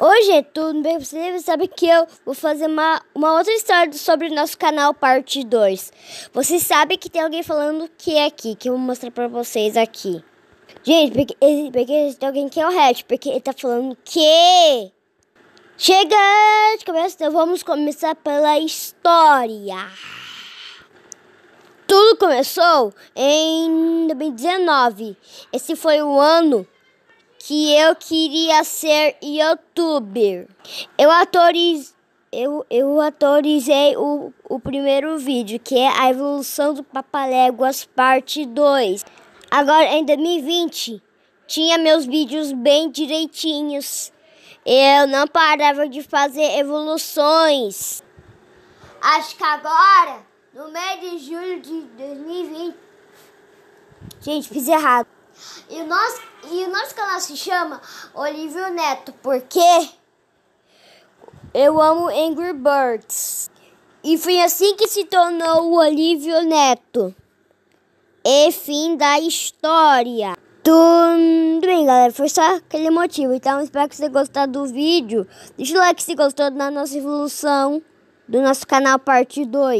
Oi, gente, tudo bem? Você deve que eu vou fazer uma, uma outra história sobre o nosso canal, parte 2. Você sabe que tem alguém falando que é aqui, que eu vou mostrar pra vocês aqui. Gente, porque, porque tem alguém que é o Hatch, porque ele tá falando que... Chega! Começa, então vamos começar pela história. Tudo começou em 2019. Esse foi o ano que eu queria ser youtuber. Eu autoriz, eu, eu autorizei o, o primeiro vídeo, que é a evolução do Papaléguas parte 2. Agora em 2020 tinha meus vídeos bem direitinhos. Eu não parava de fazer evoluções. Acho que agora, no mês de julho de 2020. Gente, fiz errado. E, nós, e o nosso canal se chama Olívio Neto, porque eu amo Angry Birds. E foi assim que se tornou o Olívio Neto. E fim da história. Tudo bem, galera. Foi só aquele motivo. Então, espero que você gostou do vídeo. Deixa o like se gostou da nossa evolução do nosso canal parte 2.